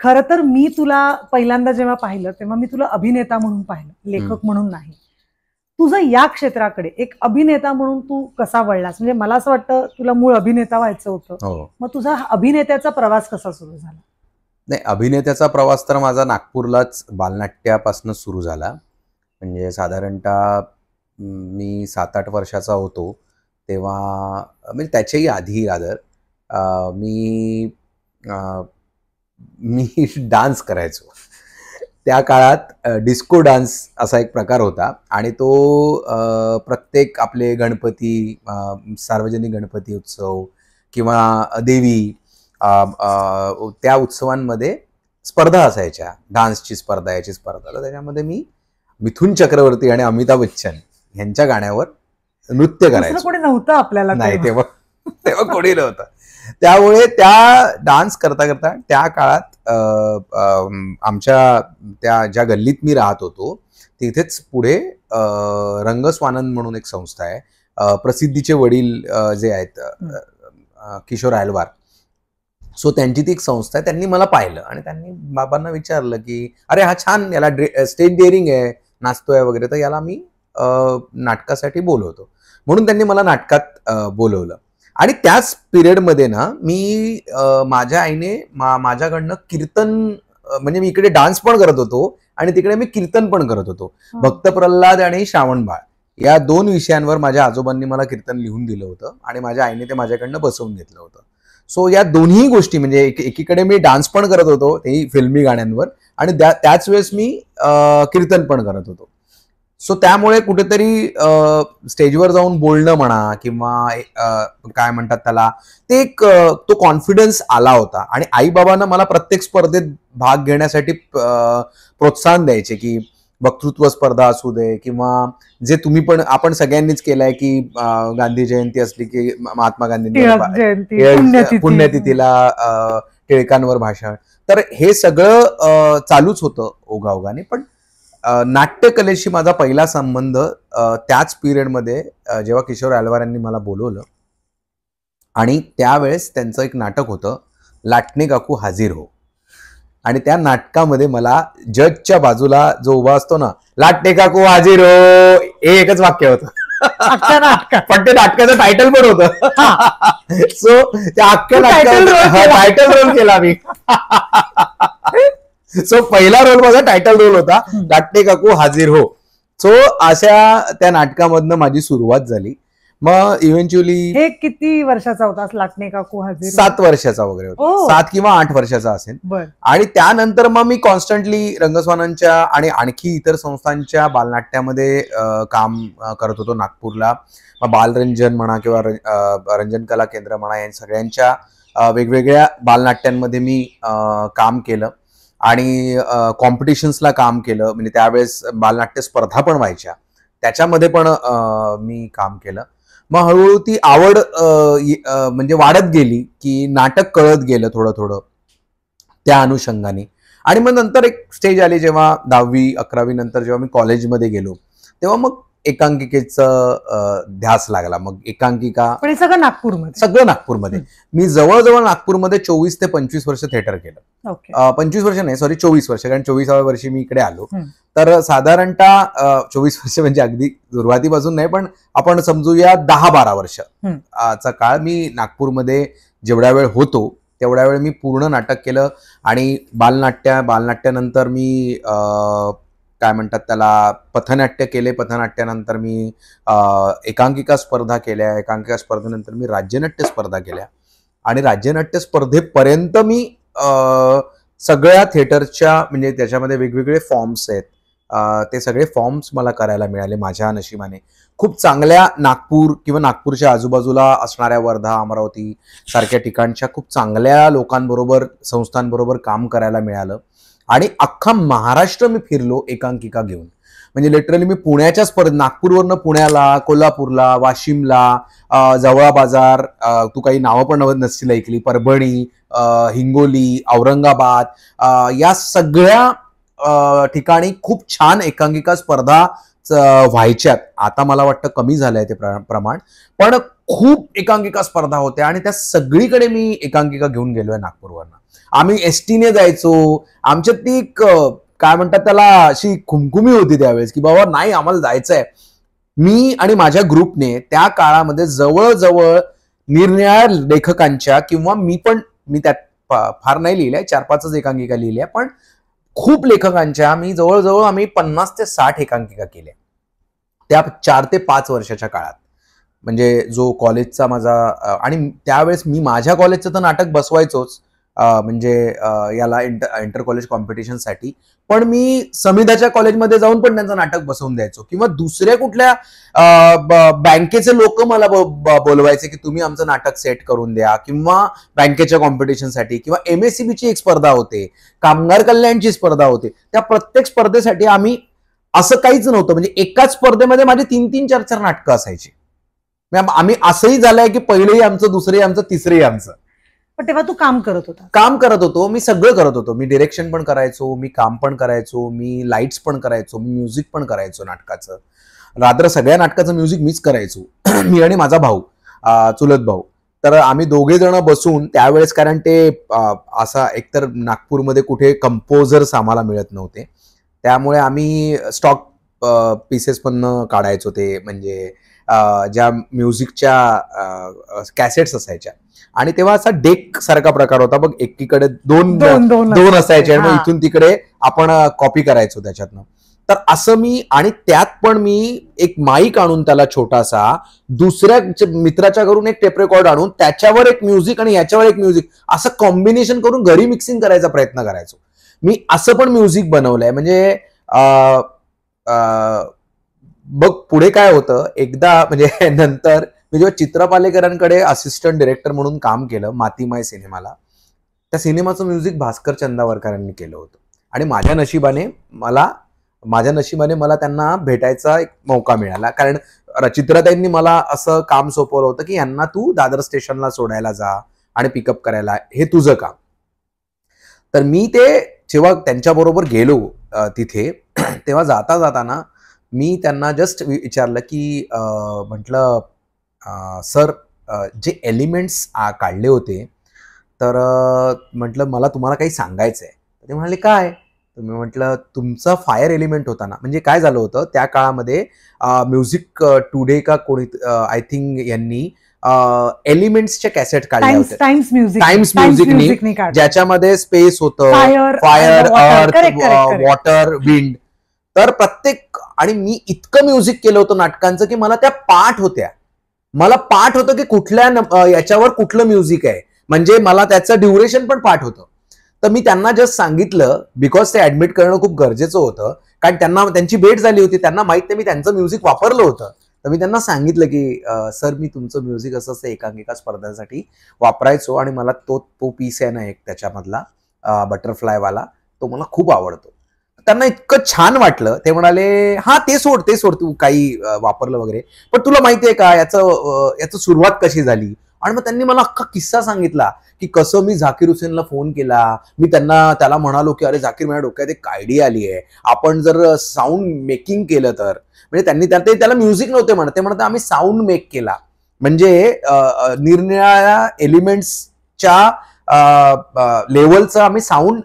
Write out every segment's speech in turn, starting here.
खरं तर मी तुला पहिल्यांदा जेव्हा पाहिलं तेव्हा मी तुला अभिनेता म्हणून पाहिलं लेखक म्हणून नाही तुझं या क्षेत्राकडे एक अभिनेता म्हणून तू कसा वळलास म्हणजे मला असं वाटतं तुला मूळ अभिनेता व्हायचं होतं हो. मग तुझा अभिनेत्याचा प्रवास कसा सुरू झाला नाही अभिनेत्याचा प्रवास तर माझा नागपूरलाच बालनाट्यापासून सुरू झाला म्हणजे साधारणतः मी सात आठ वर्षाचा होतो तेव्हा म्हणजे त्याच्याही आधी आदर मी मी डान्स करायचो त्या काळात डिस्को डान्स असा एक प्रकार होता आणि तो प्रत्येक आपले गणपती सार्वजनिक गणपती उत्सव किंवा देवी त्या उत्सवांमध्ये स्पर्धा असायच्या डान्सची स्पर्धा याची स्पर्धा तर त्याच्यामध्ये मी मिथुन चक्रवर्ती आणि अमिताभ बच्चन यांच्या गाण्यावर नृत्य करायचं कोणी नव्हतं आपल्याला नाही तेव्हा तेव्हा कोणी नव्हतं त्यामुळे त्या डान्स करता करता त्या काळात आमच्या त्या ज्या गल्लीत मी राहत होतो तिथेच पुढे रंगस्वानंद म्हणून एक संस्था आहे प्रसिद्धीचे वडील जे आहेत किशोर आयलवार सो त्यांची ती एक संस्था आहे त्यांनी मला पाहिलं आणि त्यांनी बाबांना विचारलं की अरे हा छान याला स्टेज डेअरिंग आहे नाचतोय वगैरे तर याला मी नाटकासाठी बोलवतो म्हणून त्यांनी मला नाटकात बोलवलं आणि त्याच पिरियडमध्ये ना मी माझ्या आईने मा माझ्याकडनं कीर्तन म्हणजे मी इकडे डान्स पण करत होतो आणि तिकडे मी कीर्तन पण करत होतो भक्त प्रल्हाद आणि श्रावणबाळ या दोन विषयांवर माझ्या आजोबांनी मला कीर्तन लिहून दिलं होतं आणि माझ्या आईने ते माझ्याकडनं बसवून घेतलं होतं सो या दोन्ही गोष्टी म्हणजे एकीकडे मी डान्स पण करत होतो ते फिल्मी गाण्यांवर आणि त्याच वेळेस मी कीर्तन पण करत होतो सो त्यामुळे कुठेतरी स्टेजवर जाऊन बोलणं म्हणा किंवा काय म्हणतात त्याला ते एक तो कॉन्फिडन्स आला होता आणि आईबाबांना मला प्रत्येक स्पर्धेत भाग घेण्यासाठी प्रोत्साहन द्यायचे की वक्तृत्व स्पर्धा असू दे किंवा जे तुम्ही पण आपण सगळ्यांनीच केलंय की गांधी जयंती असली की महात्मा गांधींनी पुण्यतिथीला टिळकांवर भाषण तर हे सगळं चालूच होतं ओघाओघाने पण नाट्यकलेशी माझा पहिला संबंध त्याच पिरियडमध्ये जेव्हा किशोर अलवार यांनी मला बोलवलं आणि त्यावेळेस त्यांचं एक नाटक होतं लाटणे काकू हाजीर हो आणि त्या नाटकामध्ये मला जजच्या बाजूला जो उभा असतो ना लाटणे काकू हाजीर हो हे एकच वाक्य होतं पण ते नाटकाचं टायटल पण होत सो त्या अख्ख्या टायटल रोल केला मी सो पहिला रोल माझा टायटल रोल होता लाटने काकू हाजीर हो सो अशा त्या नाटकामधनं माझी सुरुवात झाली मग इव्हेंच्युअली हे किती वर्षाचा होता लाटणे काकू सात हो. वर्षाचा वगैरे होता सात किंवा आठ वर्षाचा असेल आणि त्यानंतर मग मी कॉन्स्टंटली रंगस्वानांच्या आणि आणखी इतर संस्थांच्या बालनाट्यामध्ये काम करत होतो नागपूरला मग बालरंजन म्हणा किंवा रंजन कला केंद्र म्हणा या सगळ्यांच्या वेगवेगळ्या बालनाट्यांमध्ये मी काम केलं आणि कॉम्पिटिशन्सला काम केलं म्हणजे त्यावेळेस बालनाट्य स्पर्धा पण व्हायच्या त्याच्यामध्ये पण मी काम केलं मग हळूहळू ती आवड म्हणजे वाढत गेली की नाटक कळत गेलं थोडं थोडं त्या अनुषंगाने आणि मग नंतर एक स्टेज आली जेव्हा दहावी अकरावी नंतर जेव्हा मी कॉलेजमध्ये गेलो तेव्हा मग एकांकिकेचा ध्यास लागला मग एकांकिका पण हे सगळं नागपूरमध्ये सगळं नागपूरमध्ये मी जवळजवळ नागपूरमध्ये चोवीस ते पंचवीस वर्ष थिएटर केलं पंचवीस वर्ष नाही सॉरी चोवीस वर्ष कारण चोवीसाव्या वर्षी मी इकडे आलो तर साधारणतः चोवीस वर्ष म्हणजे अगदी सुरुवातीपासून नाही पण आपण समजूया दहा बारा वर्ष चा काळ मी नागपूरमध्ये जेवढा वेळ होतो तेवढ्या वेळ मी पूर्ण नाटक केलं आणि बालनाट्य बालनाट्यानंतर मी काय म्हणतात त्याला पथनाट्य केले पथनाट्यानंतर मी एकांकिका स्पर्धा केल्या एकांकिका स्पर्धेनंतर मी राज्यनाट्य स्पर्धा केल्या आणि राज्यनाट्य स्पर्धेपर्यंत मी सगळ्या थिएटरच्या म्हणजे त्याच्यामध्ये वेगवेगळे फॉर्म्स आहेत ते सगळे फॉर्म्स मला करायला मिळाले माझ्या नशिबाने खूप चांगल्या नागपूर किंवा नागपूरच्या आजूबाजूला असणाऱ्या वर्धा अमरावती सारख्या ठिकाणच्या खूप चांगल्या लोकांबरोबर संस्थांबरोबर काम करायला मिळालं आणि अख्खा महाराष्ट्र मी फिरलो एकांकिका घेऊन म्हणजे लिटरली मी पुण्याच्या परत नागपूरवरनं पुण्याला कोल्हापूरला वाशिमला जवळा बाजार तू काही नावं पण नसतील ऐकली परभणी हिंगोली औरंगाबाद या सगळ्या ठिकाणी खूप छान एकांकिका स्पर्धा व्हायच्यात आता मला वाटतं कमी झालंय ते प्रमाण पण खूप एकांकिका स्पर्धा होत्या आणि त्या सगळीकडे मी एकांकिका घेऊन गेलोय नागपूरवरनं आम्ही एस टीने जायचो आमच्यात ती काय म्हणतात त्याला अशी खुमखुमी होती त्यावेळेस की बाबा नाही आम्हाला जायचं आहे मी आणि माझ्या ग्रुपने त्या काळामध्ये जवळजवळ निरनिळ्या लेखकांच्या किंवा मी पण मी त्यात फार नाही लिहिलंय चार पाचच एकांकिका लिहिल्या पण खूप लेखकांच्या मी जवळजवळ आम्ही पन्नास ते साठ एकांकिका केल्या त्या चार ते पाच वर्षाच्या काळात म्हणजे जो कॉलेजचा माझा आणि त्यावेळेस मी माझ्या कॉलेजचं तर नाटक बसवायचोच म्हणजे याला इंटर इंटर कॉलेज कॉम्पिटिशनसाठी पण मी समिधाच्या कॉलेजमध्ये जाऊन पण त्यांचं नाटक बसवून द्यायचो किंवा दुसऱ्या कुठल्या बँकेचे लोक मला बोलवायचे की तुम्ही आमचं नाटक सेट करून द्या किंवा बँकेच्या कॉम्पिटिशनसाठी किंवा एम एस सीबीची एक स्पर्धा होते कामगार कल्याणची स्पर्धा होते त्या प्रत्येक स्पर्धेसाठी आम्ही असं काहीच नव्हतं म्हणजे एकाच स्पर्धेमध्ये माझे तीन तीन चार चार नाटकं असायची म्हणजे आम्ही असंही झालंय की पहिलेही आमचं दुसरंही आमचं तिसरंही आमचं पण तेव्हा तू काम करत होता काम करत होतो मी सगळं करत होतो मी डिरेक्शन पण करायचो मी काम पण करायचो मी लाईट्स पण करायचो मी म्युझिक पण करायचो नाटकाचं रात्र सगळ्या नाटकाचं म्युझिक मीच करायचो मी आणि माझा भाऊ चुलत भाऊ तर आम्ही दोघे जण बसून त्यावेळेस कारण ते असा एकतर नागपूरमध्ये कुठे कंपोजर्स आम्हाला मिळत नव्हते त्यामुळे आम्ही स्टॉक पीसेस पण काढायचो ते म्हणजे ज्या म्युझिकच्या कॅसेट्स असायच्या आणि तेव्हा असा डेक सारखा प्रकार होता बघ एकीकडे दोन दोन असायचे आणि इथून तिकडे आपण कॉपी करायचो त्याच्यातनं तर असं मी आणि त्यात पण मी एक माईक आणून त्याला छोटासा दुसऱ्या मित्राच्या घरून एक टेप रेकॉर्ड आणून त्याच्यावर एक म्युझिक आणि याच्यावर एक म्युझिक असं कॉम्बिनेशन करून घरी मिक्सिंग करायचा प्रयत्न करायचो मी असं पण म्युझिक बनवलंय म्हणजे बघ पुढे काय होतं एकदा म्हणजे नंतर मी जेव्हा चित्रपालेकरांकडे असिस्टंट डिरेक्टर म्हणून काम केलं मातीमाय सिनेमाला त्या सिनेमाचं म्युझिक भास्कर चंदावरकरांनी केलं होतं आणि माझ्या नशिबाने मला माझ्या नशिबाने मला त्यांना भेटायचा एक मौका मिळाला कारण चित्रताईंनी मला असं काम सोपवलं होतं की यांना तू दादर स्टेशनला सोडायला जा आणि पिकअप करायला हे तुझं काम तर मी ते जेव्हा त्यांच्याबरोबर गेलो तिथे तेव्हा जाता जाताना मी त्यांना जस्ट विचारलं की म्हटलं सर जे एलिमेंट्स काढले होते तर म्हटलं मला तुम्हाला काही सांगायचं आहे ते म्हणाले काय तुम्ही म्हटलं तुमचा फायर एलिमेंट होता ना म्हणजे काय झालं होतं त्या काळामध्ये म्युझिक टुडे का कोणी आय थिंक यांनी एलिमेंट्सच्या कॅसेट काढल्या होत्या टाइम्स म्युझिक टाइम्स म्युझिक ज्याच्यामध्ये स्पेस होतं फायर अर्थ वॉटर विंड तर प्रत्येक आणि मी इतकं म्युझिक केलं होतं नाटकांचं की मला त्या पाठ होत्या मला पाठ होतं की कुठल्या याच्यावर कुठलं म्युझिक आहे म्हणजे मला त्याचं ड्युरेशन पण पाठ होतं तर मी त्यांना जस्ट सांगितलं बिकॉज ते ऍडमिट करणं खूप गरजेचं होतं कारण त्यांना त्यांची भेट झाली होती त्यांना माहित नाही मी त्यांचं म्युझिक वापरलं होतं तर मी त्यांना सांगितलं की सर मी तुमचं म्युझिक असं असं एकांकिका स्पर्धांसाठी वापरायचो आणि मला तो तो पीस आहे ना एक त्याच्यामधला बटरफ्लायवाला तो मला खूप आवडतो त्यांना इतकं छान वाटलं ते म्हणाले हा ते सोड ते सोड तू काही वापरलं वगैरे पण तुला माहिती आहे का याचं याचं सुरुवात कशी झाली आणि मग त्यांनी मला अख्खा किस्सा सांगितला की कसं मी झाकीर हुसेनला फोन केला मी त्यांना त्याला म्हणालो की अरे झाकीर माझ्या डोक्यात एक आयडिया आली आहे आपण जर साऊंड मेकिंग केलं तर म्हणजे त्यांनी ते त्याला म्युझिक नव्हते म्हणत ते म्हणत आम्ही साऊंड मेक केला म्हणजे निरनिराळ्या एलिमेंट्सच्या लेवलचं आम्ही साऊंड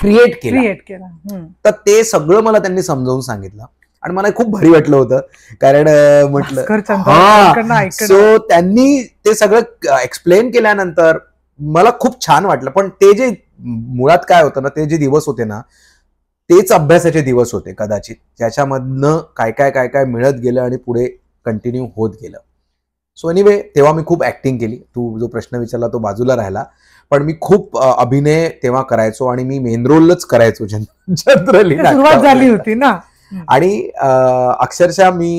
क्रिएट केलं क्रिएट केलं तर ते सगळं मला त्यांनी समजावून सांगितलं आणि मला खूप भारी वाटलं होतं कारण म्हटलं सो त्यांनी ते सगळं एक्सप्लेन केल्यानंतर मला खूप छान वाटलं पण ते जे मुळात काय होतं ना ते जे दिवस होते ना तेच अभ्यासाचे दिवस होते कदाचित ज्याच्यामधनं काय काय काय काय मिळत गेलं आणि पुढे कंटिन्यू होत गेलं सो एनिवे तेव्हा मी खूप ऍक्टिंग केली तू जो प्रश्न विचारला तो बाजूला राहिला पण मी खूप अभिनय तेव्हा करायचो आणि मी मेनरोलच करायचो जनरली सुरुवात झाली होती ना आणि अक्षरशः मी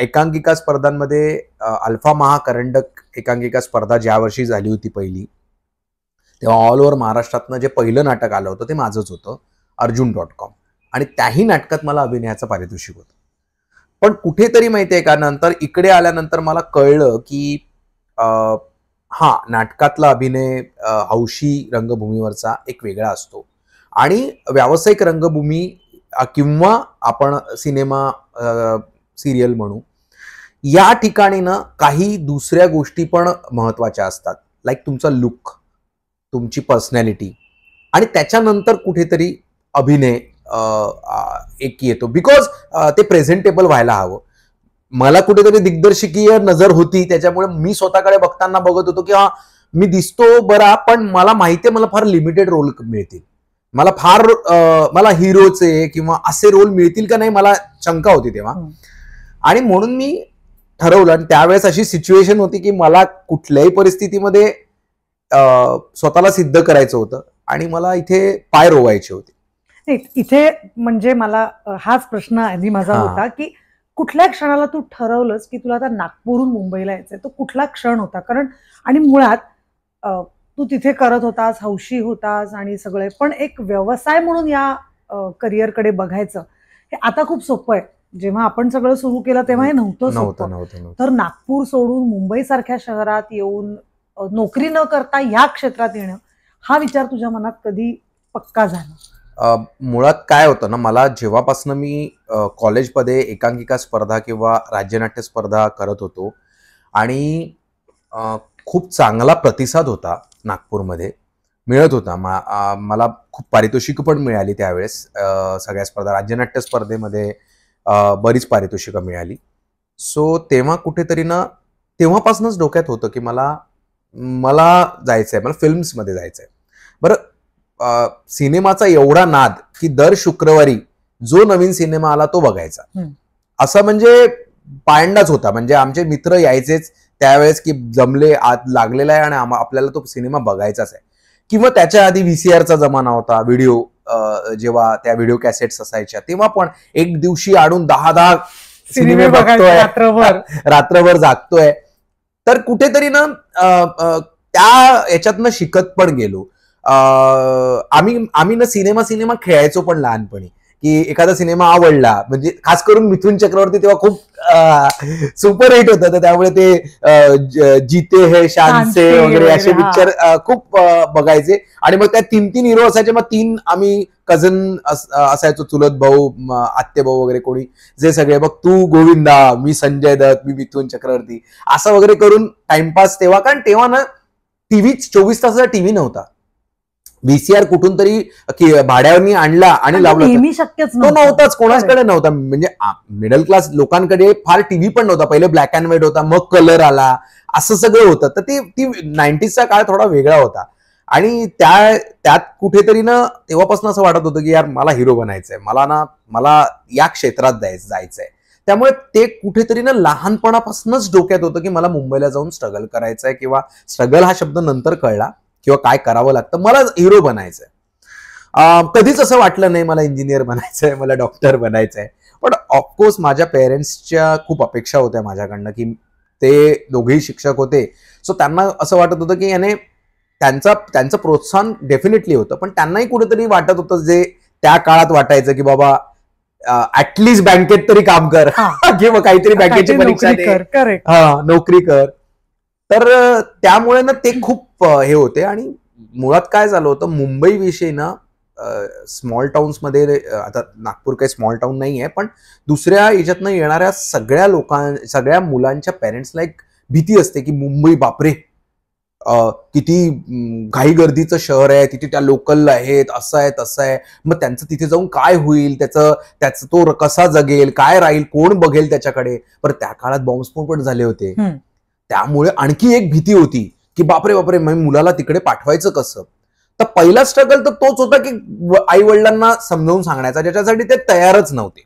एकांकिका स्पर्धांमध्ये अल्फा महाकरंडक एकांकिका स्पर्धा ज्या वर्षी झाली होती पहिली तेव्हा ऑल ओव्हर महाराष्ट्रातनं जे पहिलं नाटक आलं होतं ते माझंच होतं अर्जुन डॉट कॉम आणि त्याही नाटकात मला अभिनयाचं पारितोषिक होतं पण कुठेतरी माहिती आहे का नंतर इकडे आल्यानंतर मला कळलं की हा नाटकातला अभिनय हौशी रंगभूमीवरचा एक वेगळा असतो आणि व्यावसायिक रंगभूमी किंवा आपण सिनेमा सिरियल म्हणू या ठिकाणी ना काही दुसऱ्या गोष्टी पण महत्त्वाच्या असतात लाईक तुमचा लुक तुमची पर्सनॅलिटी आणि त्याच्यानंतर कुठेतरी अभिनय एक येतो बिकॉज ते प्रेझेंटेबल व्हायला हवं मला कुठेतरी दिग्दर्शकीय नजर होती त्याच्यामुळे मी स्वतःकडे बघताना बघत होतो की मी दिसतो बरा पण मला माहिती आहे मला फार लिमिटेड रोल मिळतील मला फार मला हिरोचे किंवा असे रोल मिळतील का नाही मला शंका होती तेव्हा आणि म्हणून मी ठरवलं आणि त्यावेळेस अशी सिच्युएशन होती की मला कुठल्याही परिस्थितीमध्ये स्वतःला सिद्ध करायचं होतं आणि मला इथे पाय रोवायचे होते इथे म्हणजे मला हाच प्रश्न आधी माझा होता की कुठल्या क्षणाला तू ठरवलंस की तुला आता नागपूरहून मुंबईला यायचंय तो कुठला क्षण होता कारण आणि मुळात तू तिथे करत होतास हौशी होतास आणि सगळे पण एक व्यवसाय म्हणून या करिअरकडे बघायचं हे आता खूप सोपं आहे जेव्हा आपण सगळं सुरू केलं तेव्हा हे नव्हतं तर नागपूर सोडून मुंबई सारख्या शहरात येऊन नोकरी न करता या क्षेत्रात येणं हा विचार तुझ्या मनात कधी पक्का झाला मुळात काय होतं ना मला जेव्हापासनं मी कॉलेजमध्ये एकांकिका स्पर्धा किंवा राज्यनाट्य स्पर्धा करत होतो आणि खूप चांगला प्रतिसाद होता नागपूरमध्ये मिळत होता मा मला खूप पारितोषिकं पण मिळाली त्यावेळेस सगळ्या स्पर्धा राज्यनाट्य स्पर्धेमध्ये बरीच पारितोषिकं मिळाली सो तेव्हा कुठेतरी ना तेव्हापासूनच डोक्यात होतं की मला मला जायचं आहे मला फिल्म्समध्ये जायचं आहे बरं सिनेमाचा एवढा नाद की दर शुक्रवारी जो नवीन सिनेमा आला तो बघायचा असं म्हणजे पायंडाच होता म्हणजे आमचे मित्र यायचेच त्यावेळेस की जमले आत लागलेला आहे आणि आपल्याला तो सिनेमा बघायचाच आहे किंवा त्याच्या आधी व्हीसीआरचा जमाना होता व्हिडिओ जेव्हा त्या व्हिडिओ कॅसेट्स असायच्या तेव्हा पण एक दिवशी आणून दहा दहा सिनेमे बघतोय रात्रभर रात्रभर जागतोय तर कुठेतरी ना त्या याच्यातनं शिकत पण गेलो आम्ही आम्ही ना सिनेमा सिनेमा खेळायचो पण लहानपणी की एखादा सिनेमा आवडला म्हणजे खास करून मिथुन चक्रवर्ती तेव्हा खूप सुपर हिट होता तर त्यामुळे ते जीते हे शानसे वगैरे असे पिक्चर खूप बघायचे आणि मग त्या तीन तीन हिरो असायचे मग तीन आम्ही कझन असायचो चुलत भाऊ आत्य भाऊ वगैरे कोणी जे सगळे बघ तू गोविंदा मी संजय दत्त मी मिथुन चक्रवर्ती असं वगैरे करून टाइमपास तेव्हा कारण तेव्हा ना टीव्ही चोवीस तासाचा टीव्ही नव्हता व्हीसीआर कुठून तरी भाड्याने आणला आणि लावला तो नव्हताच कोणाकडे नव्हता म्हणजे मिडल क्लास लोकांकडे फार टीव्ही पण नव्हता पहिले ब्लॅक अँड व्हाईट होता मग कलर आला असं सगळं होतं तर ते ती नाईन्टीजचा काळ थोडा वेगळा होता आणि त्या त्यात कुठेतरी ना तेव्हापासून असं वाटत होतं की यार मला हिरो बनायचंय मला ना मला या क्षेत्रात जायचं जायचंय त्यामुळे ते कुठेतरी ना लहानपणापासूनच डोक्यात होतं की मला मुंबईला जाऊन स्ट्रगल करायचंय किंवा स्ट्रगल हा शब्द नंतर कळला किंवा काय करावं लागतं मला हिरो आहे कधीच असं वाटलं नाही मला इंजिनियर बनायचंय मला डॉक्टर बनायचंय पण ऑफकोर्स माझ्या पेरेंट्सच्या खूप अपेक्षा होत्या माझ्याकडनं की ते दोघेही शिक्षक होते सो त्यांना असं वाटत होतं की याने त्यांचा त्यांचं प्रोत्साहन डेफिनेटली होतं पण त्यांनाही कुठेतरी वाटत होतं जे त्या काळात वाटायचं की बाबा ऍटलिस्ट बँकेत तरी काम कर किंवा काहीतरी बँकेची परीक्षा दे नोकरी कर तर त्यामुळे ना ते खूप हे होते आणि मुळात काय झालं होतं मुंबईविषयी ना स्मॉल टाउन्समध्ये आता नागपूर काही स्मॉल टाउन नाही आहे पण दुसऱ्या याच्यातनं येणाऱ्या सगळ्या लोकां सगळ्या मुलांच्या पेरेंट्सला एक भीती असते की मुंबई बापरे किती घाई गर्दीचं शहर आहे तिथे त्या लोकल आहेत असं आहे तसं आहे मग त्यांचं तिथे जाऊन काय होईल त्याचं त्याचं तो कसा जगेल काय राहील कोण बघेल त्याच्याकडे पण त्या काळात बॉम्बस्फोट पण झाले होते त्यामुळे आणखी एक भीती होती की बापरे बापरे मी मुलाला तिकडे पाठवायचं कसं तर पहिला स्ट्रगल तर तोच होता की आई वडिलांना समजावून सांगण्याचा ज्याच्यासाठी ते तयारच नव्हते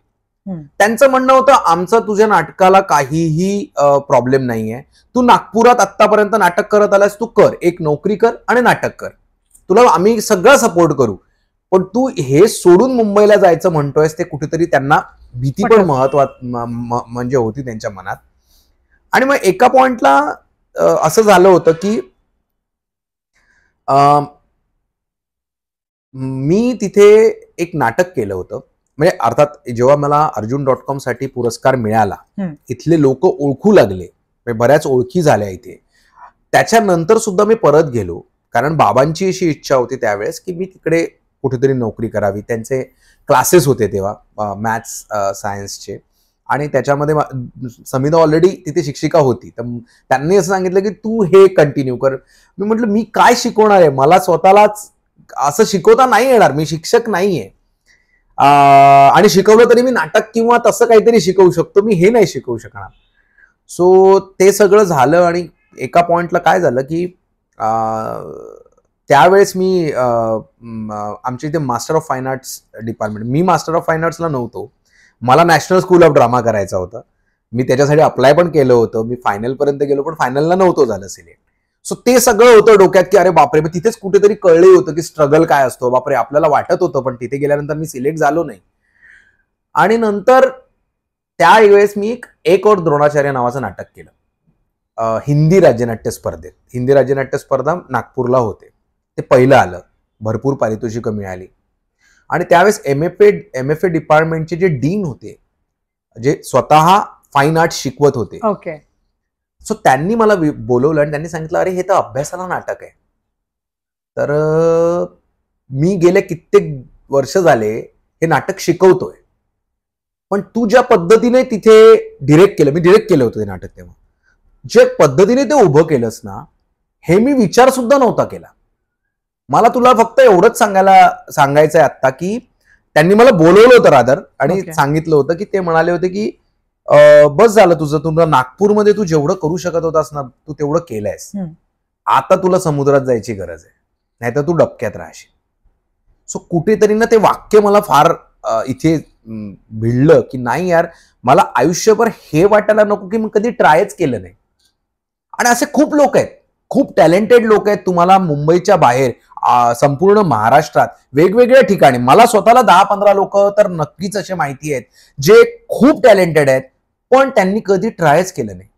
त्यांचं म्हणणं होतं आमचं तुझ्या नाटकाला काहीही प्रॉब्लेम नाहीये तू नागपुरात आतापर्यंत नाटक करत आलास तू कर एक नोकरी कर आणि नाटक कर तुला आम्ही सगळा सपोर्ट करू पण तू हे सोडून मुंबईला जायचं म्हणतोयस ते कुठेतरी त्यांना भीती पण महत्वा म्हणजे होती त्यांच्या मनात आणि मग एका पॉइंटला असं झालं होतं की मी तिथे एक नाटक केलं होतं म्हणजे अर्थात जेव्हा मला अर्जुन डॉट कॉम साठी पुरस्कार मिळाला इथले लोक ओळखू लागले म्हणजे बऱ्याच ओळखी झाल्या इथे त्याच्यानंतर सुद्धा मी परत गेलो कारण बाबांची अशी इच्छा होती त्यावेळेस की मी तिकडे कुठेतरी नोकरी करावी त्यांचे क्लासेस होते तेव्हा मॅथ्स सायन्सचे आणि त्याच्यामध्ये समीना ऑलरेडी तिथे शिक्षिका होती तर त्यांनी असं सांगितलं की तू हे कंटिन्यू कर मी म्हटलं मी काय शिकवणार आहे मला स्वतःलाच असं शिकवता नाही येणार मी शिक्षक नाही आहे आणि शिकवलं तरी मी नाटक किंवा तसं काहीतरी शिकवू शकतो मी हे नाही शिकवू शकणार सो ते सगळं झालं आणि एका पॉइंटला काय झालं की त्यावेळेस मी आमच्या इथे Master of Fine Arts department मी मास्टर ऑफ फाईन आर्ट्सला नव्हतो मला नॅशनल स्कूल ऑफ ड्रामा करायचा होता मी त्याच्यासाठी अप्लाय पण केलं होतं मी फायनलपर्यंत गेलो पण फायनलला नव्हतं झालं सिलेक्ट सो ते सगळं होतं डोक्यात की अरे बापरे मग तिथेच कुठेतरी कळले होतं की स्ट्रगल काय असतो बापरे आपल्याला वाटत होतं पण तिथे गेल्यानंतर मी सिलेक्ट झालो नाही आणि नंतर त्यावेळेस मी एक एक और द्रोणाचार्य नावाचं नाटक केलं हिंदी राज्यनाट्य स्पर्धेत हिंदी राज्यनाट्य स्पर्धा नागपूरला होते ते पहिलं आलं भरपूर पारितोषिकं मिळाली आणि त्यावेळेस M F M F A डिपार्टमेंटचे जे डीन होते जे स्वतः फाईन आर्ट शिकवत होते ओके सो त्यांनी मला बोलवलं आणि त्यांनी सांगितलं अरे हे तर अभ्यासाला नाटक आहे तर मी गेले कित्येक वर्ष झाले हे नाटक शिकवतोय पण तू ज्या पद्धतीने तिथे डिरेक्ट केलं मी डिरेक्ट केलं होतं ते नाटक तेव्हा जे पद्धतीने ते उभं केलंस ना हे मी विचार सुद्धा नव्हता केला मला तुला फक्त एवढंच सांगायला सांगायचं आहे आत्ता की त्यांनी मला बोलवलं होतं रादर आणि Okay. सांगितलं होतं की ते म्हणाले होते की बस झालं तुझं नागपूर नागपूरमध्ये तू जेवढं करू शकत होतास ना तू तेवढं केलंयस आता तुला समुद्रात जायची गरज आहे नाहीतर तू डबक्यात राहशील सो कुठेतरी ना ते वाक्य मला फार इथे भिडलं की नाही यार मला आयुष्यभर हे वाटायला नको की मी कधी ट्रायच केलं नाही आणि असे खूप लोक आहेत खूप टॅलेंटेड लोक आहेत तुम्हाला मुंबईच्या बाहेर संपूर्ण महाराष्ट्रात वेगवेगळ्या ठिकाणी मला स्वतःला दहा पंधरा लोक तर नक्कीच असे माहिती आहेत जे खूप टॅलेंटेड आहेत पण त्यांनी कधी ट्रायच केलं नाही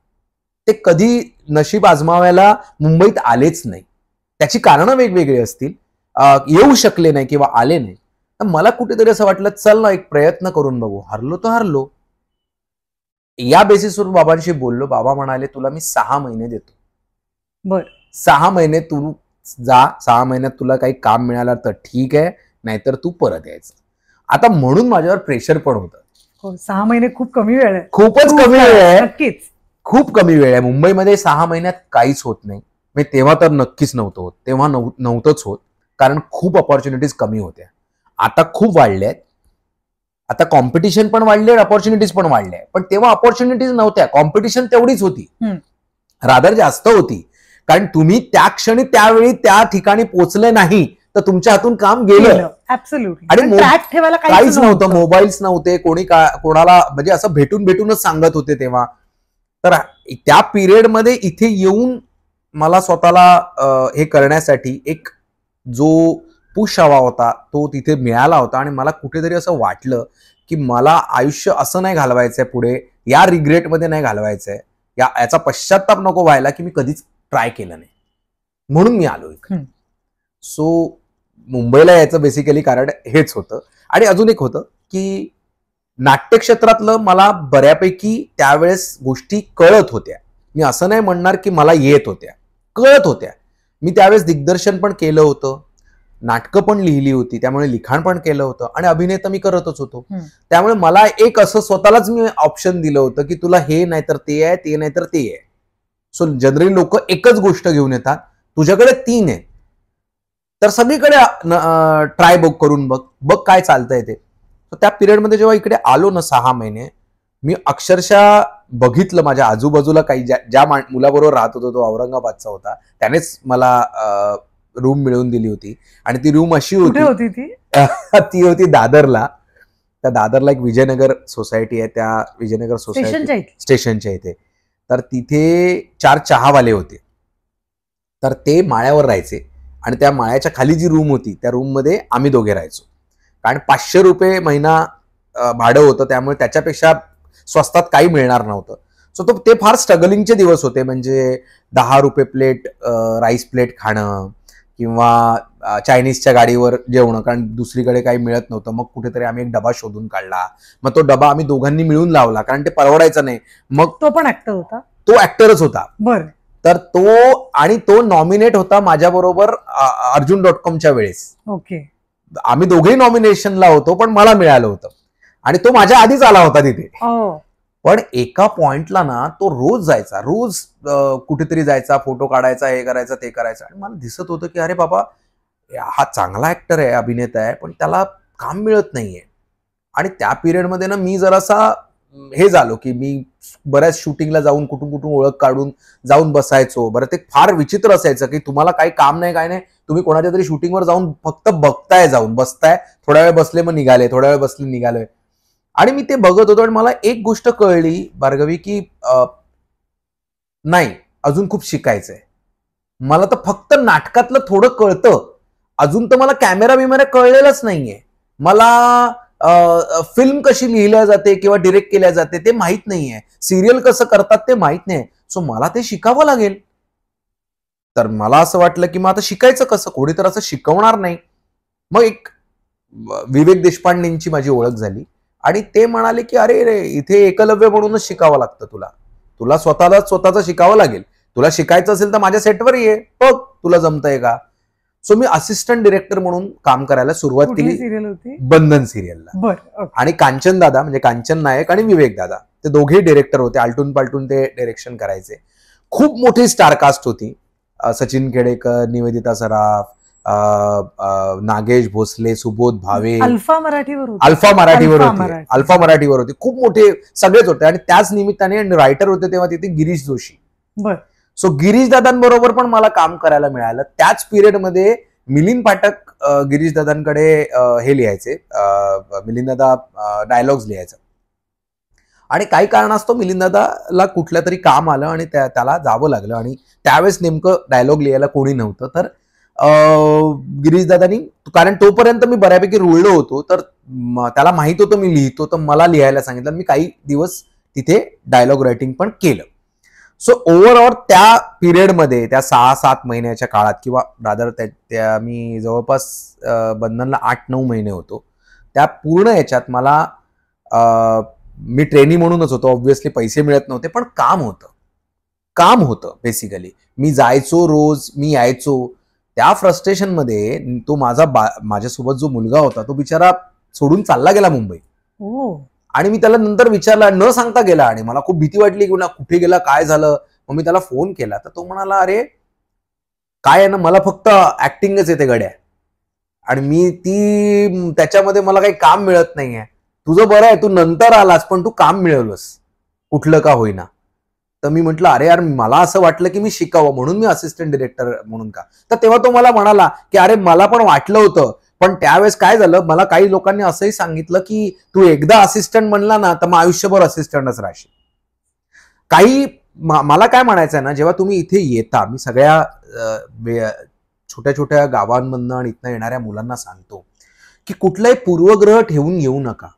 ते कधी नशीब आजमावायला मुंबईत आलेच नाही त्याची कारणं वेगवेगळी असतील येऊ शकले नाही किंवा आले नाही तर मला कुठेतरी असं वाटलं चल ना एक प्रयत्न करून बघू हरलो तर हरलो या बेसिसवर बाबांशी बोललो बाबा म्हणाले तुला मी सहा महिने देतो बर सहा महिने तू जा सहा महिन्यात तुला काही काम मिळालं तर ठीक आहे नाहीतर तू परत यायचं आता म्हणून माझ्यावर प्रेशर पण होत हो, सहा महिने खूप कमी वेळ आहे खूपच कमी वेळ आहे नक्कीच खूप कमी वेळ आहे मुंबईमध्ये सहा महिन्यात काहीच होत नाही मी तेव्हा तर नक्कीच नव्हतं होत तेव्हा नव्हतंच होत कारण खूप ऑपॉर्च्युनिटीज कमी होत्या आता खूप वाढल्या आहेत आता कॉम्पिटिशन पण वाढले ऑपॉर्च्युनिटीज पण वाढल्या पण तेव्हा ऑपॉर्च्युनिटीज नव्हत्या कॉम्पिटिशन तेवढीच होती रादर जास्त होती कारण तुम्ही त्या क्षणी त्यावेळी त्या ठिकाणी पोहोचले नाही तर तुमच्या हातून काम गेलं आणि काहीच नव्हतं मोबाईल्स नव्हते कोणी कोणाला म्हणजे असं भेटून भेटूनच सांगत होते तेव्हा तर त्या पिरियडमध्ये इथे येऊन मला स्वतःला हे करण्यासाठी एक जो पुश हवा होता तो तिथे मिळाला होता आणि मला कुठेतरी असं वाटलं की मला आयुष्य असं नाही घालवायचंय पुढे या रिग्रेटमध्ये नाही घालवायचंय या याचा पश्चाताप नको व्हायला की मी कधीच ट्राय केलं नाही म्हणून मी आलो इकडे सो मुंबईला यायचं बेसिकली कारण हेच होतं आणि अजून एक होतं की नाट्य क्षेत्रातलं मला बऱ्यापैकी त्यावेळेस गोष्टी कळत होत्या मी असं नाही म्हणणार की मला येत होत्या कळत होत्या मी त्यावेळेस दिग्दर्शन पण केलं होतं नाटकं पण लिहिली होती त्यामुळे लिखाण पण केलं होतं आणि अभिनेता मी करतच होतो त्यामुळे मला एक असं स्वतःलाच मी ऑप्शन दिलं होतं की तुला हे नाहीतर ते आहे ते नाही तर ते आहे सो जनरली लोक एकच गोष्ट घेऊन येतात तुझ्याकडे तीन आहे तर सगळीकडे ट्राय बघ करून बघ बघ काय चालतंय ते तर त्या पिरियडमध्ये जेव्हा इकडे आलो ना सहा महिने मी अक्षरशः बघितलं माझ्या आजूबाजूला काही ज्या ज्या मुलाबरोबर राहत होतो तो औरंगाबादचा होता त्यानेच मला रूम मिळवून दिली होती आणि ती रूम अशी होती ती ती होती दादरला त्या दादरला एक विजयनगर सोसायटी आहे त्या विजयनगर सोसायटी स्टेशनच्या इथे तर तिथे चार चहावाले होते तर ते माळ्यावर राहायचे आणि त्या माळ्याच्या खाली जी रूम होती त्या रूममध्ये आम्ही दोघे राहायचो कारण पाचशे रुपये महिना भाडं होतं त्यामुळे त्याच्यापेक्षा स्वस्तात काही मिळणार नव्हतं सो तो ते फार स्ट्रगलिंगचे दिवस होते म्हणजे दहा रुपये प्लेट राईस प्लेट खाणं किंवा चायनीजच्या गाडीवर जेवणं कारण दुसरीकडे काही मिळत नव्हतं मग कुठेतरी आम्ही एक डबा शोधून काढला मग तो डबा आम्ही दोघांनी मिळून लावला कारण ते परवडायचं नाही मग तो पण ऍक्टर होता तो ऍक्टरच होता बर तर तो आणि तो नॉमिनेट होता माझ्या बरोबर अर्जुन डॉट कॉमच्या वेळेस ओके आम्ही दोघेही नॉमिनेशनला होतो पण मला मिळालं होतं आणि तो माझ्या आधीच आला होता तिथे हो. पण एका पॉइंटला ना तो रोज जायचा रोज कुठेतरी जायचा फोटो काढायचा हे करायचा ते करायचं आणि मला दिसत होतं की अरे बाबा हा चांगला ऍक्टर आहे अभिनेता आहे पण त्याला काम मिळत नाहीये आणि त्या पिरियडमध्ये ना मी जरासा हे झालो की मी बऱ्याच शूटिंगला जाऊन कुठून कुठून ओळख काढून जाऊन बसायचो बरं ते फार विचित्र असायचं की तुम्हाला काही काम नाही काय नाही तुम्ही कोणाच्या तरी शूटिंगवर जाऊन फक्त बघताय जाऊन बसताय थोड्या वेळ बसले मग निघाले थोड्या वेळ बसले निघाले आणि मी ते बघत होतो आणि मला एक गोष्ट कळली भार्गवी की नाही अजून खूप शिकायचंय मला तर फक्त नाटकातलं थोडं कळतं अजून तर मला कॅमेरा बिमेरा कळलेलाच नाहीये मला फिल्म कशी लिहिल्या जाते किंवा डिरेक्ट केल्या जाते ते माहीत नाहीये सिरियल कसं करतात ते माहीत नाही सो मला ते शिकावं लागेल तर मला असं वाटलं की मग आता शिकायचं कसं कोणी तर असं शिकवणार नाही मग एक विवेक देशपांडेंची माझी ओळख झाली आणि ते म्हणाले की अरे रे इथे एकलव्य म्हणूनच शिकावं लागतं तुला तुला स्वतःला स्वतःचं शिकावं लागेल तुला शिकायचं असेल तर माझ्या सेटवर ये बघ तुला जमतंय का सो मी असिस्टंट डिरेक्टर म्हणून काम करायला सुरुवात केली सिरियल होती बंधन सिरियलला आणि कांचन दादा म्हणजे कांचन नायक आणि विवेक दादा ते दोघे डिरेक्टर होते आलटून पालटून ते डिरेक्शन करायचे खूप मोठी स्टारकास्ट होती सचिन खेडेकर निवेदिता सराफ नागेश भोसले सुबोध भावे अल्फा मराठीवर अल्फा मराठीवर होती अल्फा मराठीवर होती खूप मोठे सगळेच होते आणि त्याच निमित्ताने रायटर होते तेव्हा तिथे गिरीश जोशी सो गिरीशदादांबरोबर पण मला काम करायला मिळालं त्याच पिरियडमध्ये मिलिंद पाठक गिरीशदादांकडे हे लिहायचे मिलिंददा डायलॉग्स लिहायचं आणि काही कारणास्तव मिलिंददाला कुठल्या तरी काम आलं आणि त्या त्याला जावं लागलं आणि त्यावेळेस नेमकं डायलॉग लिहायला कोणी नव्हतं तर गिरीशदादानी कारण तोपर्यंत मी बऱ्यापैकी रुळलो होतो तर त्याला माहीत होतं मी लिहितो तर मला लिहायला सांगितलं मी काही दिवस तिथे डायलॉग रायटिंग पण केलं सो ओव्हरऑल त्या पिरियडमध्ये त्या सहा सात महिन्याच्या काळात किंवा रादर त्या मी जवळपास बंधनला आठ नऊ महिने होतो त्या पूर्ण याच्यात मला मी ट्रेनी म्हणूनच होतो ऑब्व्हियसली पैसे मिळत नव्हते पण काम होतं काम होतं बेसिकली मी जायचो रोज मी यायचो त्या फ्रस्ट्रेशनमध्ये तो माझा बा माझ्यासोबत जो मुलगा होता तो बिचारा सोडून चालला गेला मुंबई हो. आणि मी त्याला नंतर विचारला न सांगता गेला आणि मला खूप भीती वाटली की ना कुठे गेला काय झालं मग मी त्याला फोन केला तर तो म्हणाला अरे काय आहे ना मला फक्त ऍक्टिंगच येते गड्या आणि मी ती त्याच्यामध्ये मला काही काम मिळत नाहीये तुझं बरं आहे तू नंतर आलास पण तू काम मिळवलंस कुठलं का होईना तर मी म्हटलं अरे यार मला असं वाटलं की मी शिकावं म्हणून मी असिस्टंट डिरेक्टर म्हणून का तर तेव्हा तो मला म्हणाला की अरे मला पण वाटलं होतं पण त्यावेळेस काय झालं मला काही लोकांनी असंही सांगितलं की तू एकदा असिस्टंट म्हणला ना तर मग आयुष्यभर असिस्टंटच राहशील काही मला काय म्हणायचं आहे ना जेव्हा तुम्ही इथे येता मी सगळ्या छोट्या छोट्या गावांमधनं आणि इथनं येणाऱ्या मुलांना सांगतो की कुठलाही पूर्वग्रह ठेवून येऊ नका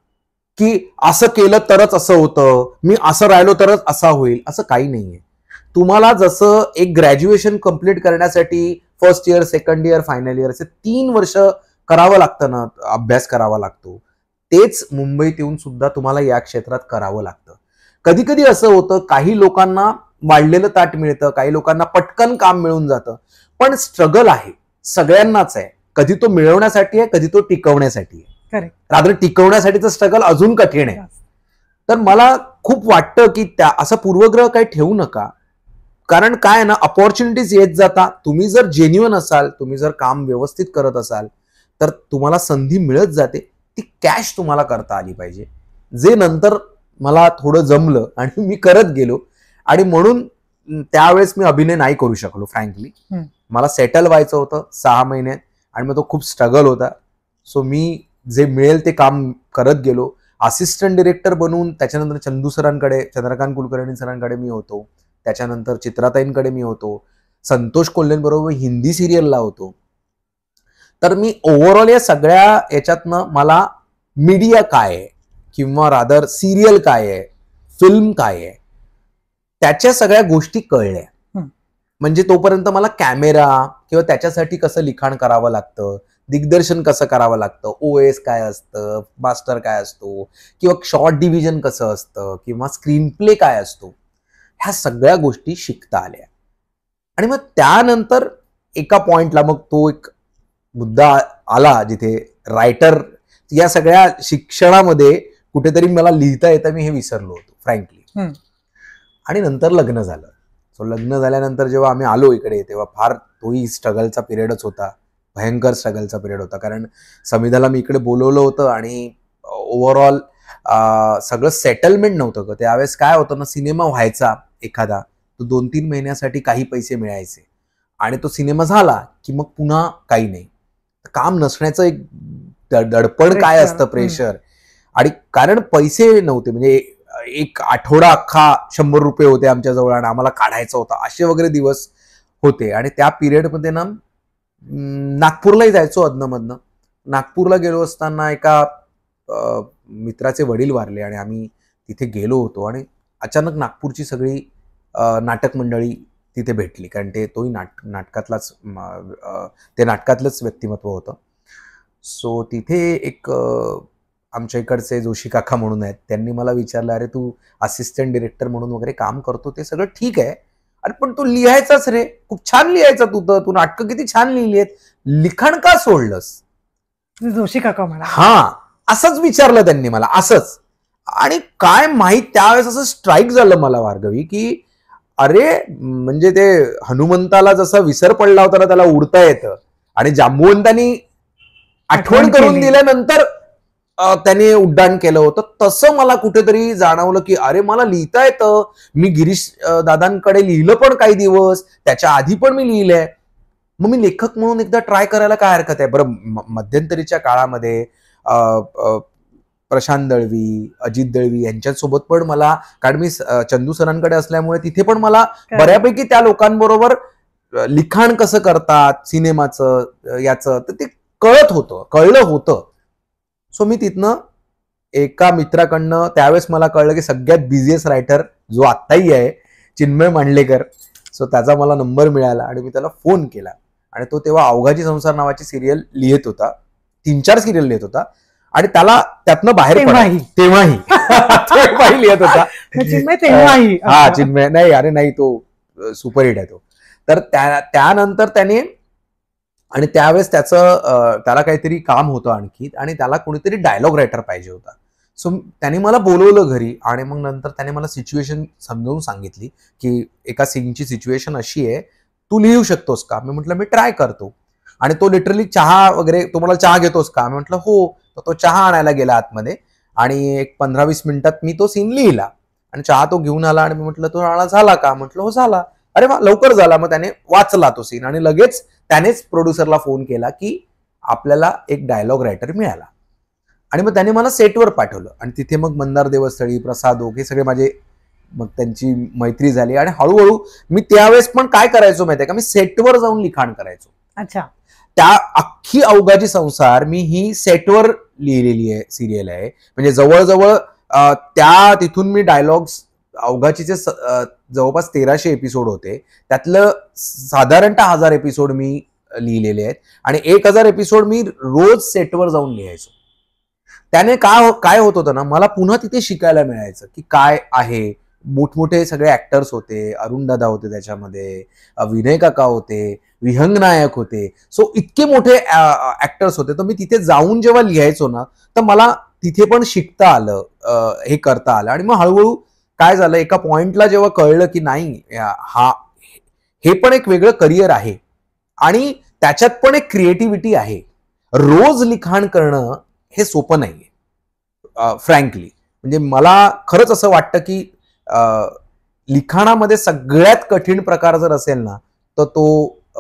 की असं केलं तरच असं होतं मी असं राहिलो तरच असा होईल असं काही नाहीये तुम्हाला जसं एक ग्रॅज्युएशन कंप्लीट करण्यासाठी first year second year final year असे तीन वर्ष करावं लागतं ना अभ्यास करावा लागतो तेच मुंबईत येऊन सुद्धा तुम्हाला या क्षेत्रात करावं लागतं कधी कधी असं होतं काही लोकांना वाढलेलं ताट मिळतं काही लोकांना पटकन काम मिळून जातं पण स्ट्रगल आहे सगळ्यांनाच आहे कधी तो मिळवण्यासाठी आहे कधी तो टिकवण्यासाठी आहे रात्र स्ट्रगल अजून कठीण आहे तर मला खूप वाटतं की त्या असा पूर्वग्रह काही ठेवू नका कारण काय ना अपॉर्च्युनिटीज येत जाता तुम्ही जर जेन्युअन असाल तुम्ही जर काम व्यवस्थित करत असाल तर तुम्हाला संधी मिळत जाते ती कॅश तुम्हाला करता आली पाहिजे जे नंतर मला थोडं जमलं आणि मी करत गेलो आणि म्हणून त्यावेळेस मी अभिनय नाही करू शकलो फ्रँकली मला सेटल व्हायचं होतं सहा महिन्यात आणि मग तो खूप स्ट्रगल होता सो मी जे मिळेल ते काम करत गेलो असिस्टंट डिरेक्टर बनून त्याच्यानंतर चंदू सरांकडे चंद्रकांत कुलकर्णी सरांकडे मी होतो त्याच्यानंतर चित्राताईंकडे मी होतो संतोष कोल्हेंबरोबर हिंदी सिरियलला होतो तर मी ओव्हरऑल या सगळ्या याच्यातनं मला मीडिया काय आहे किंवा रादर सिरियल काय आहे फिल्म काय आहे त्याच्या सगळ्या गोष्टी कळल्या म्हणजे तोपर्यंत मला कॅमेरा किंवा त्याच्यासाठी कसं लिखाण करावं लागतं दिग्दर्शन कसं करावं लागतं ओ एस काय असतं मास्टर काय असतो किंवा शॉर्ट डिव्हिजन कसं असतं किंवा स्क्रीन प्ले काय असतो ह्या सगळ्या गोष्टी शिकता आल्या आणि मग त्यानंतर एका पॉइंटला मग तो एक मुद्दा आला जिथे रायटर या सगळ्या शिक्षणामध्ये कुठेतरी मला लिहिता येतं मी हे विसरलो होतो फ्रँकली आणि नंतर लग्न झालं सो लग्न झाल्यानंतर जेव्हा आम्ही आलो इकडे तेव्हा फार तोही स्ट्रगलचा पिरियडच होता भयंकर स्ट्रगलचा पिरियड होता कारण समिधाला मी इकडे बोलवलं होतं आणि ओव्हरऑल सगळं सेटलमेंट नव्हतं ग त्यावेळेस काय होतं ना सिनेमा व्हायचा एखादा तो दोन तीन महिन्यासाठी काही पैसे मिळायचे आणि तो सिनेमा झाला की मग पुन्हा काही नाही काम नसण्याचं एक दडपण काय असतं प्रेशर आणि कारण पैसे नव्हते म्हणजे एक आठवडा अख्खा शंभर रुपये होते आमच्याजवळ आणि आम्हाला काढायचा होता असे वगैरे दिवस होते आणि त्या पिरियडमध्ये ना नागपूरलाही जायचो अधनमधनं नागपूरला गेलो असताना एका मित्राचे वडील वारले आणि आम्ही तिथे गेलो होतो आणि अचानक नागपूरची सगळी नाटक मंडळी तिथे भेटली कारण ते तोही नाट नाटकातलाच ते नाटकातलंच व्यक्तिमत्व होतं सो तिथे एक आमच्या इकडचे जोशी काका म्हणून आहेत त्यांनी मला विचारलं अरे तू असिस्टंट डिरेक्टर म्हणून वगैरे काम करतो ते सगळं ठीक आहे अरे पण तू लिहायचाच रे खूप छान लिहायचा तू तर तू नाटकं किती छान लिहिली आहेत लिखाण का सोडलंस जोशी काका मला हा असंच विचारलं त्यांनी मला असंच आणि काय माहीत त्यावेळेस असं स्ट्राईक झालं मला भार्गवी की अरे म्हणजे ते हनुमंताला जसा विसर पडला होता ना त्याला उडता येतं आणि जांबुवंतांनी आठवण करून दिल्यानंतर त्याने उड्डाण केलं होतं तसं मला कुठेतरी जाणवलं की अरे मला लिहिता येतं मी गिरीश दादांकडे लिहिलं पण काही दिवस त्याच्या आधी पण मी लिहिलंय मग मी लेखक म्हणून एकदा ट्राय करायला काय हरकत आहे बरं मध्यंतरीच्या काळामध्ये प्रशांत दळवी अजित दळवी यांच्यासोबत पण मला कारण मी चंदू सरांकडे असल्यामुळे तिथे पण मला बऱ्यापैकी त्या लोकांबरोबर लिखाण कसं करतात सिनेमाचं याचं तर ते कळत होतं कळलं होतं सो मी तिथनं एका मित्राकडनं त्यावेळेस मला कळलं की सगळ्यात बिझिएस्ट रायटर जो आत्ताही आहे चिन्मय मांडलेकर सो त्याचा मला नंबर मिळाला आणि मी त्याला फोन केला आणि तो तेव्हा अवघाजी संसार नावाची सिरियल लिहित होता तीन चार सिरियल लिहित होता आणि त्याला त्यातनं बाहेर तेव्हाही तेव्हाही लिहित होता तेव्हाही हा चिन्मय नाही अरे नाही तो सुपरहिट आहे तो तर त्यानंतर त्याने आणि त्यावेळेस त्याचं त्याला काहीतरी काम होतं आणखी आणि त्याला कोणीतरी डायलॉग रायटर पाहिजे होता सो त्याने मला बोलवलं घरी आणि मग नंतर त्याने मला सिच्युएशन समजावून सांगितली की एका सिंगची सिच्युएशन अशी आहे तू लिहू शकतोस का मी म्हटलं मी ट्राय करतो आणि तो लिटरली चहा वगैरे तुम्हाला चहा घेतोस का मी म्हटलं हो तर तो चहा आणायला गेला आतमध्ये आणि एक पंधरा वीस मिनिटात मी तो सीन लिहिला आणि चहा तो घेऊन आला आणि मी म्हटलं तो आला झाला का म्हटलं हो झाला अरे वा लवकर झाला मग त्याने वाचला तो सीन आणि लगेच त्यानेच प्रोड्युसरला फोन केला की आपल्याला एक डायलॉग रायटर मिळाला आणि मग त्याने मला सेटवर पाठवलं आणि तिथे मग मंदार देवस्थळी प्रसाद हे सगळे माझे मग त्यांची मैत्री झाली आणि हळूहळू मी त्यावेळेस पण काय करायचो माहितीये का मी सेटवर जाऊन लिखाण करायचो अच्छा त्या अख्खी अवघाची संसार मी ही सेटवर लिहिलेली आहे सिरियल आहे म्हणजे जवळजवळ त्या तिथून मी डायलॉग्स अवघाचीचे जवळपास तेराशे एपिसोड होते त्यातलं साधारणतः हजार एपिसोड मी लिहिलेले आहेत आणि एक हजार एपिसोड मी रोज सेटवर जाऊन लिहायचो त्याने काय काय होत होतं ना मला पुन्हा तिथे शिकायला मिळायचं की काय आहे मोठमोठे सगळे ॲक्टर्स होते अरुण दादा होते त्याच्यामध्ये विनय काका होते विहंग नायक होते सो इतके मोठे ॲक्टर्स होते तर मी तिथे जाऊन जेव्हा लिहायचो ना तर मला तिथे पण शिकता आलं हे करता आलं आणि मग हळूहळू काय झालं एका पॉइंटला जेव्हा कळलं की नाही हा हे पण एक वेगळं करिअर आहे आणि त्याच्यात पण एक क्रिएटिव्हिटी आहे रोज लिखाण करणं हे सोपं नाही आहे फ्रँकली म्हणजे मला खरंच असं वाटतं की लिखाणामध्ये सगळ्यात कठीण प्रकार जर असेल ना तर तो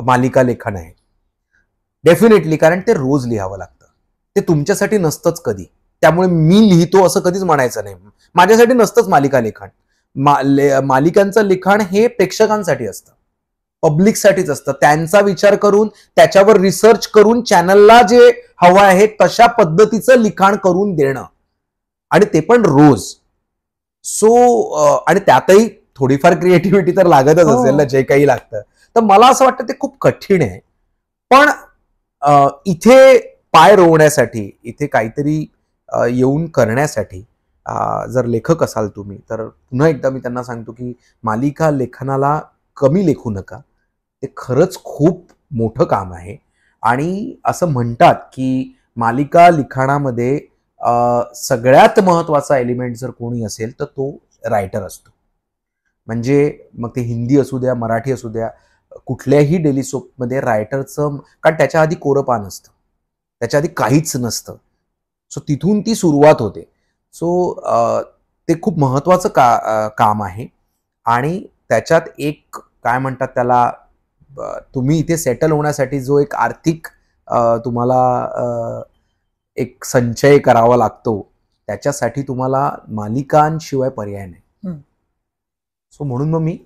मालिका लेखन आहे डेफिनेटली कारण ते रोज लिहावं लागतं ते तुमच्यासाठी नसतंच कधी त्यामुळे मी लिहितो असं कधीच म्हणायचं नाही माझ्यासाठी नसतंच मालिका लेखन मालिकांचं लिखाण हे प्रेक्षकांसाठी असतं पब्लिकसाठीच असतं त्यांचा विचार करून त्याच्यावर रिसर्च करून चॅनलला जे हवं आहे तशा पद्धतीचं लिखाण करून देणं आणि ते पण रोज सो आणि त्यातही थोडीफार क्रिएटिव्हिटी तर लागतच हो. असेल ना जे काही लागतं तर मला असं वाटतं ते खूप कठीण आहे पण इथे पाय रोवण्यासाठी इथे काहीतरी येऊन करण्यासाठी जर लेखक असाल तुम्ही तर पुन्हा एकदा मी त्यांना सांगतो की मालिका लेखनाला कमी लेखू नका ते खरंच खूप मोठं काम आहे आणि असं म्हणतात की मालिका लिखाणामध्ये सगळ्यात महत्त्वाचा एलिमेंट जर कोणी असेल तर तो रायटर असतो म्हणजे मग ते हिंदी असू द्या मराठी असू द्या कुठल्याही डेली सोपमध्ये रायटरचं कारण त्याच्या आधी कोरपा पान त्याच्या आधी काहीच नसतं सो तिथून ती सुरुवात होते सो ते खूप महत्त्वाचं का काम आहे आणि त्याच्यात एक काय म्हणतात त्याला तुम्ही इथे सेटल होण्यासाठी जो एक आर्थिक तुम्हाला एक संचय करावा लागतो त्याच्यासाठी तुम्हाला मालिकांशिवाय पर्याय नाही सो म्हणून मग मी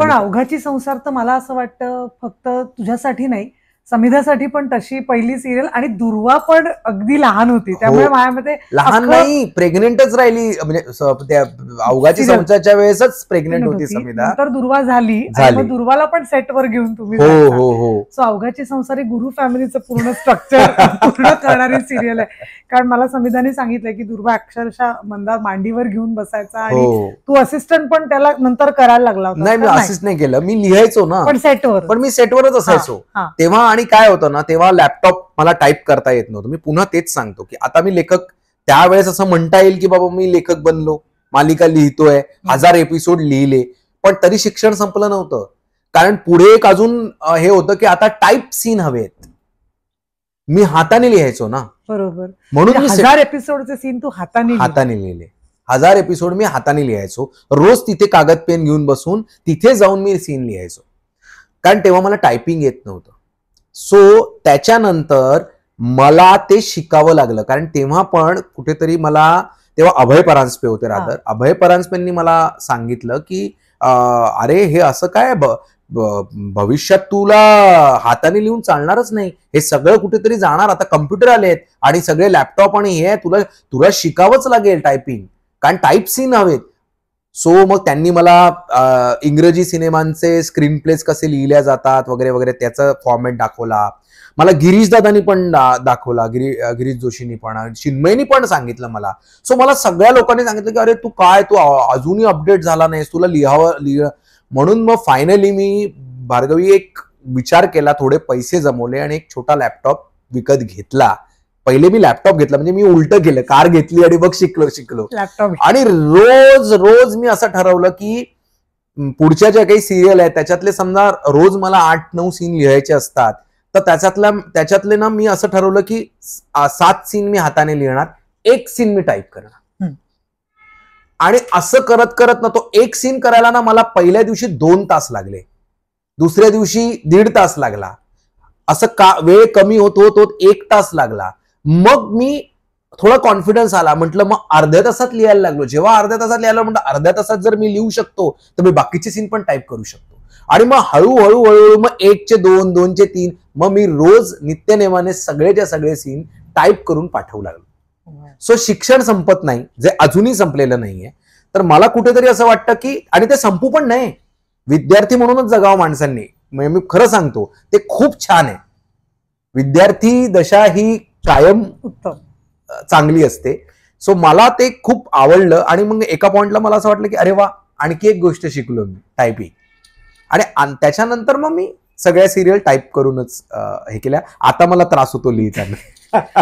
पण अवघाची संसार तर मला असं वाटतं फक्त तुझ्यासाठी नाही समिधासाठी पण तशी पहिली सिरियल आणि दुर्वा पण अगदी लहान होती त्यामुळे हो. माझ्यामध्ये लहान नाही प्रेग्नेंटच राहिली म्हणजे अवघाची संसारच्या वेळेसच प्रेग्नेंट होती समिधा तर दुर्वा झाली दुर्वाला पण सेटवर घेऊन तुम्ही हो हो हो सो अवघाची संसारी गुरु फॅमिलीचं पूर्ण स्ट्रक्चर पूर्ण करणारी सिरियल आहे कारण मला संविधानी सांगितलंय की दुर्वा अक्षरशः मंदा मांडीवर घेऊन बसायचा आणि हो. तू असिस्टंट पण त्याला नंतर करायला लागला होता नाही मी असिस्ट नाही केलं मी लिहायचो ना पण सेटवर पण मी सेटवरच असायचो तेव्हा आणि काय होतं ना तेव्हा लॅपटॉप मला टाईप करता येत नव्हतं मी पुन्हा तेच सांगतो की आता मी लेखक त्यावेळेस असं म्हणता येईल की बाबा मी लेखक बनलो मालिका लिहितोय हजार एपिसोड लिहिले पण तरी शिक्षण संपलं नव्हतं कारण पुढे एक अजून हे होतं की आता टाईप सीन हवेत मी हाताने लिहायचो ना बरोबर म्हणून म्हणजे हजार एपिसोडचे सीन तू हाताने हाताने लिहिले हजार एपिसोड मी हाताने लिहायचो रोज तिथे कागद पेन घेऊन बसून तिथे जाऊन मी सीन लिहायचो कारण तेव्हा मला टायपिंग येत नव्हतं सो त्याच्यानंतर मला ते शिकावं लागलं कारण तेव्हा पण कुठेतरी मला तेव्हा अभय परांजपे होते रादर अभय परांजपेंनी मला सांगितलं की अरे हे असं काय भविष्यात तुला हाताने लिहून चालणारच नाही हे सगळं कुठेतरी जाणार आता कम्प्युटर आलेत आणि सगळे लॅपटॉप आणि हे तुला तुला शिकावंच लागेल टायपिंग कारण टाईप सीन हवेत सो मग त्यांनी मला इंग्रजी सिनेमांचे स्क्रीन प्लेस कसे लिहिल्या जातात वगैरे वगैरे त्याचा फॉर्मॅट दाखवला मला गिरीश दादानी पण दाखवला गिरी गिरीश जोशींनी पण चिन्मयनी पण सांगितलं मला सो मला सगळ्या लोकांनी सांगितलं की अरे तू काय तू अजूनही अपडेट झाला नाहीस तुला लिहावं लिह म्हणून मग फायनली मी भार्गवी एक विचार केला थोडे पैसे जमवले आणि एक छोटा लॅपटॉप विकत घेतला पहिले मी लॅपटॉप घेतला म्हणजे मी उलट केलं कार घेतली आणि बघ शिकलो शिकलो लॅपटॉप आणि रोज रोज मी असं ठरवलं की पुढच्या ज्या काही सिरियल आहेत त्याच्यातले समजा रोज मला आठ नऊ सीन लिहायचे असतात तर त्याच्यातल्या त्याच्यातले ना मी असं ठरवलं की सात सीन मी हाताने लिहिणार एक सीन मी टाईप करणार आणि असं करत करत ना तो एक सीन करायला ना मला पहिल्या दिवशी दोन तास लागले दुसऱ्या दिवशी दीड तास लागला असं का वेळ कमी होत होत होत एक तास लागला मग मी थोडा कॉन्फिडन्स आला म्हटलं मग अर्ध्या तासात लिहायला लागलो जेव्हा अर्ध्या तासात लिहायला म्हटलं अर्ध्या तासात जर मी लिहू शकतो तर मी बाकीचे सीन पण टाईप करू शकतो आणि मग हळूहळू हळूहळू मग एकचे दोन दोनचे तीन मग मी रोज नित्यनेमाने सगळेच्या सगळे सीन टाईप करून पाठवू लागलो सो शिक्षण संपत नाही जे अजूनही संपलेलं नाहीये तर मला कुठेतरी असं वाटतं की आणि ते संपू पण नाही विद्यार्थी म्हणूनच जगावं माणसांनी म्हणजे मी खरं सांगतो ते खूप छान आहे विद्यार्थी दशा ही कायम चांगली असते सो मला ते खूप आवडलं आणि मग एका पॉइंटला मला असं वाटलं की अरे वा आणखी एक गोष्ट शिकलो मी टायपिंग आणि त्याच्यानंतर मग मी सगळ्या सिरियल टाईप करूनच हे केल्या आता मला त्रास होतो लिहिताना